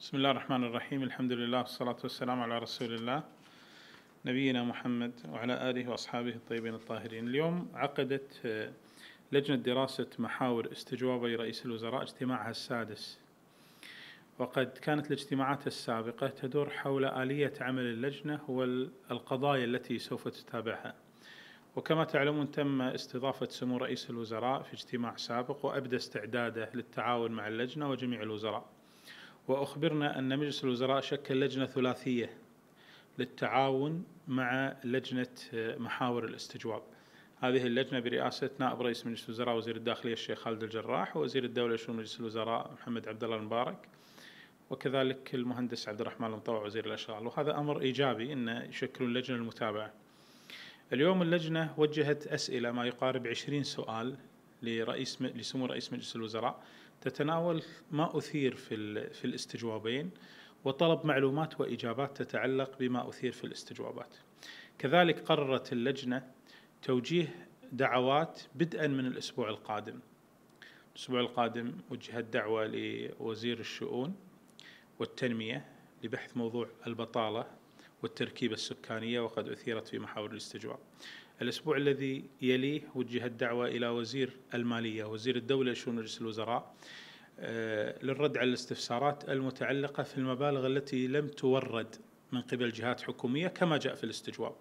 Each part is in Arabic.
بسم الله الرحمن الرحيم الحمد لله والصلاة والسلام على رسول الله نبينا محمد وعلى آله وأصحابه الطيبين الطاهرين اليوم عقدت لجنة دراسة محاور استجوابي رئيس الوزراء اجتماعها السادس وقد كانت الاجتماعات السابقة تدور حول آلية عمل اللجنة والقضايا التي سوف تتابعها وكما تعلمون تم استضافة سمو رئيس الوزراء في اجتماع سابق وأبدى استعداده للتعاون مع اللجنة وجميع الوزراء وأخبرنا أن مجلس الوزراء شكل لجنة ثلاثية للتعاون مع لجنة آه، محاور الاستجواب هذه اللجنة برئاسة نائب رئيس مجلس الوزراء وزير الداخلية الشيخ خالد الجراح ووزير الدولة شؤون مجلس الوزراء محمد عبد الله المبارك وكذلك المهندس عبد الرحمن المطوع وزير الأشغال وهذا أمر إيجابي أن يشكلون لجنة المتابعة اليوم اللجنة وجهت أسئلة ما يقارب 20 سؤال لرئيس لسمو رئيس مجلس الوزراء تتناول ما أثير في, في الاستجوابين وطلب معلومات وإجابات تتعلق بما أثير في الاستجوابات كذلك قررت اللجنة توجيه دعوات بدءا من الأسبوع القادم الأسبوع القادم وجهت دعوة لوزير الشؤون والتنمية لبحث موضوع البطالة والتركيبة السكانية وقد أثيرت في محاور الاستجواب الأسبوع الذي يليه وجهت دعوة إلى وزير المالية وزير الدولة شؤون مجلس الوزراء آه، للرد على الاستفسارات المتعلقة في المبالغ التي لم تورد من قبل جهات حكومية كما جاء في الاستجواب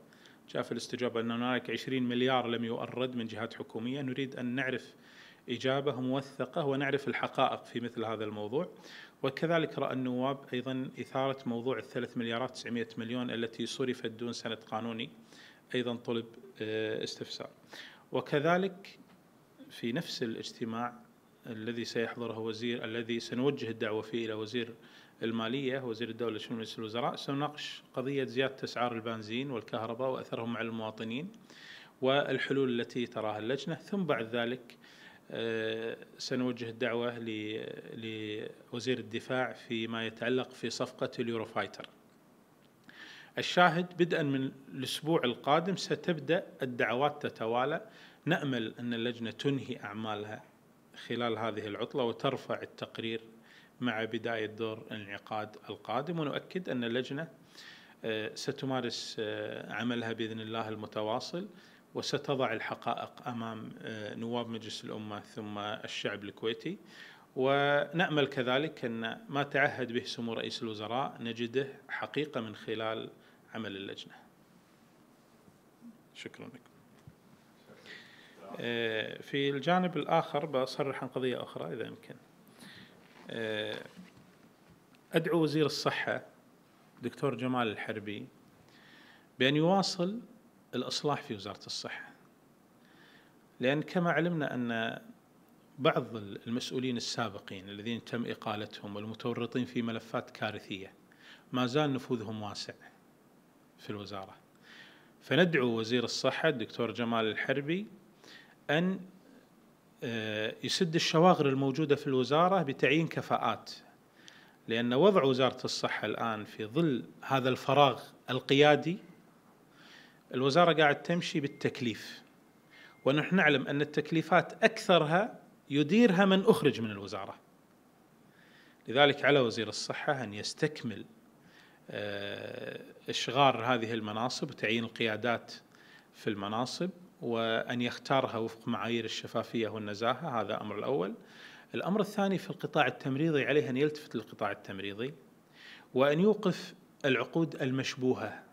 جاء في الاستجواب أن هناك 20 مليار لم يؤرد من جهات حكومية نريد أن نعرف إجابة موثقة ونعرف الحقائق في مثل هذا الموضوع وكذلك رأى النواب أيضا إثارة موضوع الثلاث مليارات 900 مليون التي صرفت دون سند قانوني ايضا طلب آه، استفسار وكذلك في نفس الاجتماع الذي سيحضره وزير الذي سنوجه الدعوه فيه الى وزير الماليه وزير الدوله شؤون مجلس الوزراء سنناقش قضيه زياده اسعار البنزين والكهرباء واثرهم على المواطنين والحلول التي تراها اللجنه ثم بعد ذلك آه، سنوجه الدعوه لوزير الدفاع فيما يتعلق في صفقه اليوروفايتر الشاهد بدءا من الاسبوع القادم ستبدا الدعوات تتوالى نامل ان اللجنه تنهي اعمالها خلال هذه العطله وترفع التقرير مع بدايه دور الانعقاد القادم ونؤكد ان اللجنه آه، ستمارس آه، عملها باذن الله المتواصل وستضع الحقائق امام آه، نواب مجلس الامه ثم الشعب الكويتي ونامل كذلك ان ما تعهد به سمو رئيس الوزراء نجده حقيقه من خلال عمل اللجنة شكرا لكم آه، في الجانب الآخر بصرح عن قضية أخرى إذا يمكن آه، أدعو وزير الصحة دكتور جمال الحربي بأن يواصل الإصلاح في وزارة الصحة لأن كما علمنا أن بعض المسؤولين السابقين الذين تم إقالتهم والمتورطين في ملفات كارثية ما زال نفوذهم واسع في الوزارة فندعو وزير الصحة الدكتور جمال الحربي أن آه، يسد الشواغر الموجودة في الوزارة بتعيين كفاءات لأن وضع وزارة الصحة الآن في ظل هذا الفراغ القيادي الوزارة قاعد تمشي بالتكليف ونحن نعلم أن التكليفات أكثرها يديرها من أخرج من الوزارة لذلك على وزير الصحة أن يستكمل آه، إشغار هذه المناصب وتعيين القيادات في المناصب وأن يختارها وفق معايير الشفافية والنزاهة هذا أمر الأول الأمر الثاني في القطاع التمريضي عليه أن يلتفت للقطاع التمريضي وأن يوقف العقود المشبوهة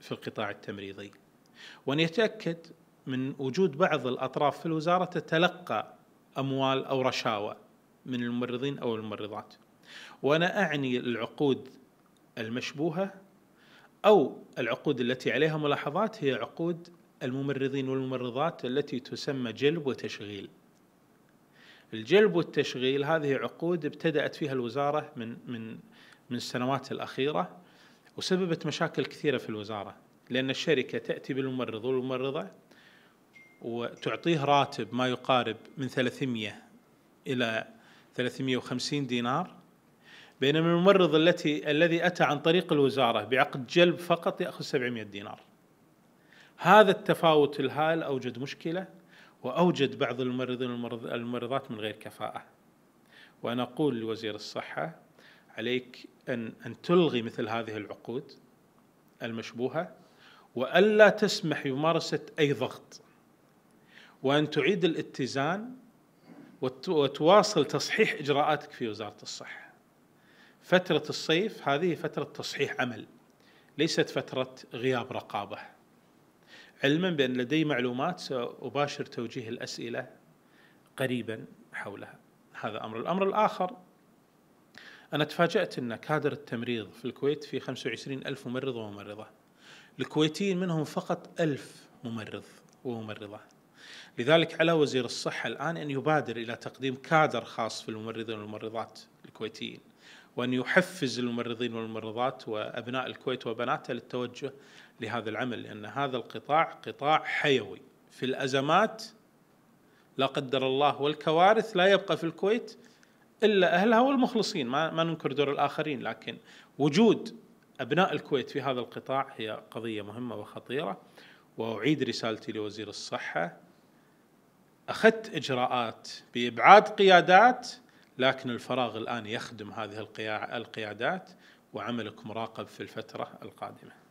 في القطاع التمريضي وأن يتأكد من وجود بعض الأطراف في الوزارة تتلقى أموال أو رشاوى من الممرضين أو الممرضات وأنا أعني العقود المشبوهة أو العقود التي عليها ملاحظات هي عقود الممرضين والممرضات التي تسمى جلب وتشغيل الجلب والتشغيل هذه عقود ابتدأت فيها الوزارة من من من السنوات الأخيرة وسببت مشاكل كثيرة في الوزارة لأن الشركة تأتي بالممرض والممرضة وتعطيه راتب ما يقارب من 300 إلى 350 دينار بينما الممرض التي الذي أتى عن طريق الوزارة بعقد جلب فقط يأخذ 700 دينار هذا التفاوت الهائل أوجد مشكلة وأوجد بعض الممرضين الممرضات من غير كفاءة وأنا أقول لوزير الصحة عليك أن, أن تلغي مثل هذه العقود المشبوهة وألا تسمح بممارسة أي ضغط وأن تعيد الاتزان وتواصل تصحيح إجراءاتك في وزارة الصحة فترة الصيف هذه فترة تصحيح عمل ليست فترة غياب رقابة علما بأن لدي معلومات سأباشر توجيه الأسئلة قريبا حولها هذا أمر الأمر الآخر أنا تفاجأت أن كادر التمريض في الكويت في 25 ألف ممرض وممرضة الكويتيين منهم فقط ألف ممرض وممرضة لذلك على وزير الصحة الآن أن يبادر إلى تقديم كادر خاص في الممرضين والممرضات الكويتيين وأن يحفز الممرضين والممرضات وأبناء الكويت وبناتها للتوجه لهذا العمل لأن هذا القطاع قطاع حيوي في الأزمات لا قدر الله والكوارث لا يبقى في الكويت إلا أهلها والمخلصين ما, ما ننكر دور الآخرين لكن وجود أبناء الكويت في هذا القطاع هي قضية مهمة وخطيرة وأعيد رسالتي لوزير الصحة أخذت إجراءات بإبعاد قيادات لكن الفراغ الآن يخدم هذه القيادات وعملك مراقب في الفترة القادمة